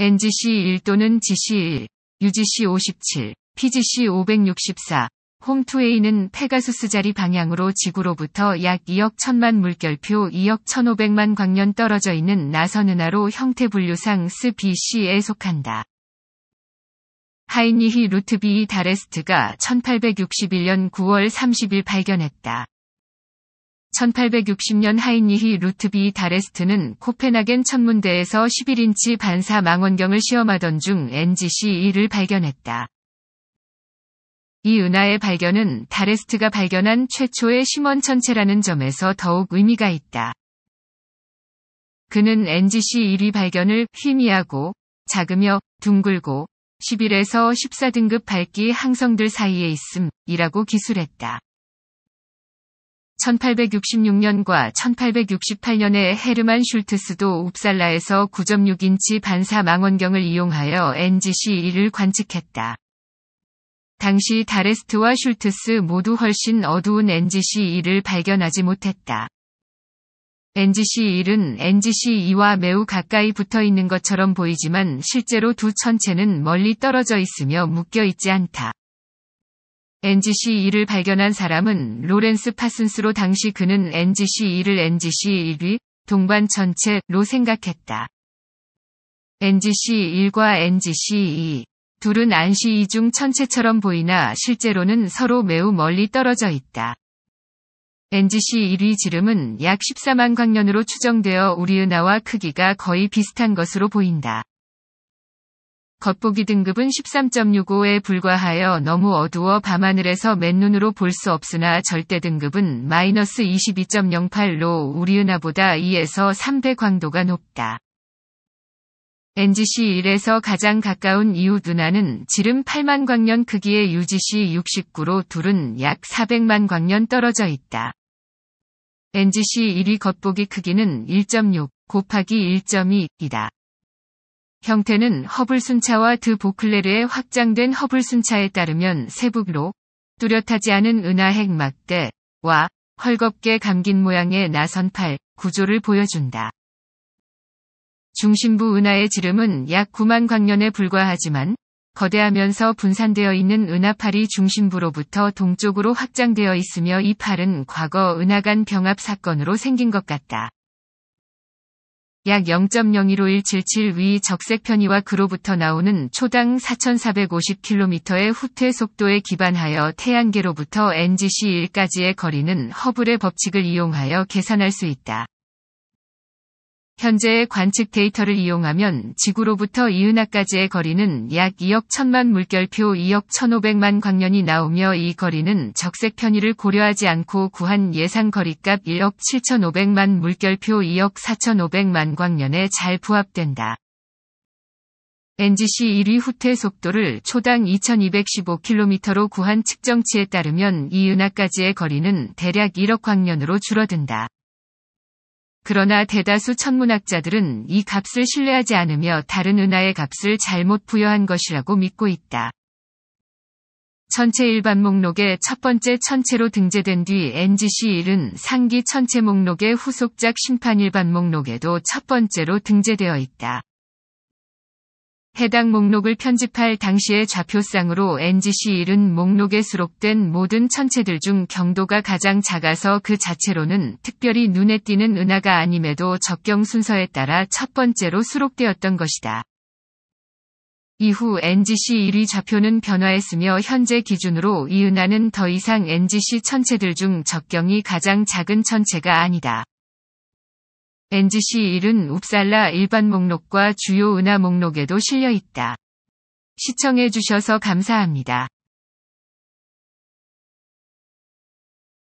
NGC 1또는 GC1, UGC 57, PGC 564, 홈투웨이는 페가수스 자리 방향으로 지구로부터 약 2억 1 0 0 0만 물결표 2억 1,500만 광년 떨어져 있는 나선은하로 형태 분류상 s BC에 속한다. 하이니히 루트 B 다레스트가 1861년 9월 30일 발견했다. 1860년 하인리히 루트비 다레스트는 코펜하겐 천문대에서 11인치 반사 망원경을 시험하던 중 NGC-1을 발견했다. 이 은하의 발견은 다레스트가 발견한 최초의 심원 천체라는 점에서 더욱 의미가 있다. 그는 n g c 1위 발견을 희미하고 작으며 둥글고 11에서 14등급 밝기 항성들 사이에 있음이라고 기술했다. 1866년과 1868년에 헤르만 슐트스도 웁살라에서 9.6인치 반사 망원경을 이용하여 NGC1을 관측했다. 당시 다레스트와 슐트스 모두 훨씬 어두운 NGC1을 발견하지 못했다. NGC1은 NGC2와 매우 가까이 붙어 있는 것처럼 보이지만 실제로 두 천체는 멀리 떨어져 있으며 묶여 있지 않다. NGC2를 발견한 사람은 로렌스 파슨스로 당시 그는 NGC2를 NGC1위 동반 전체로 생각했다. NGC1과 NGC2 둘은 안시2 중 천체처럼 보이나 실제로는 서로 매우 멀리 떨어져 있다. NGC1위 지름은 약 14만 광년으로 추정되어 우리 은하와 크기가 거의 비슷한 것으로 보인다. 겉보기 등급은 13.65에 불과하여 너무 어두워 밤하늘에서 맨눈으로 볼 수 없으나 절대 등급은 마이너스 22.08로 우리 은하보다 2에서 3배 광도가 높다. NGC 1에서 가장 가까운 이웃 누나는 지름 8만 광년 크기의 UGC 69로 둘은 약 400만 광년 떨어져 있다. NGC 1이 겉보기 크기는 1.6 곱하기 1.2이다. 형태는 허블 순차와 드 보클레르의 확장된 허블 순차에 따르면 세부로 뚜렷하지 않은 은하핵 막대와 헐겁게 감긴 모양의 나선팔 구조를 보여준다. 중심부 은하의 지름은 약 9만 광년에 불과하지만 거대하면서 분산되어 있는 은하팔이 중심부로부터 동쪽으로 확장되어 있으며 이 팔은 과거 은하간 병합 사건으로 생긴 것 같다. 약0.01517위 적색 편의와 그로부터 나오는 초당 4,450km의 후퇴 속도에 기반하여 태양계로부터 NGC1까지의 거리는 허블의 법칙을 이용하여 계산할 수 있다. 현재의 관측 데이터를 이용하면 지구로부터 이은하까지의 거리는 약 2억 1천만 물결표 2억 1,500만 광년이 나오며 이 거리는 적색 편의를 고려하지 않고 구한 예상 거리값 1억 7,500만 물결표 2억 4,500만 광년에 잘 부합된다. NGC 1위 후퇴 속도를 초당 2,215km로 구한 측정치에 따르면 이 은하까지의 거리는 대략 1억 광년으로 줄어든다. 그러나 대다수 천문학자들은 이 값을 신뢰하지 않으며 다른 은하의 값을 잘못 부여한 것이라고 믿고 있다. 천체 일반 목록의 첫 번째 천체로 등재된 뒤 NGC1은 상기 천체 목록의 후속작 심판 일반 목록에도 첫 번째로 등재되어 있다. 해당 목록을 편집할 당시의 좌표상으로 NGC1은 목록에 수록된 모든 천체들 중 경도가 가장 작아서 그 자체로는 특별히 눈에 띄는 은하가 아님에도 적경 순서에 따라 첫 번째로 수록되었던 것이다. 이후 NGC1위 좌표는 변화했으며 현재 기준으로 이 은하는 더 이상 NGC 천체들 중 적경이 가장 작은 천체가 아니다. NGC1은 웁살라 일반 목록과 주요 은하 목록에도 실려 있다. 시청해주셔서 감사합니다.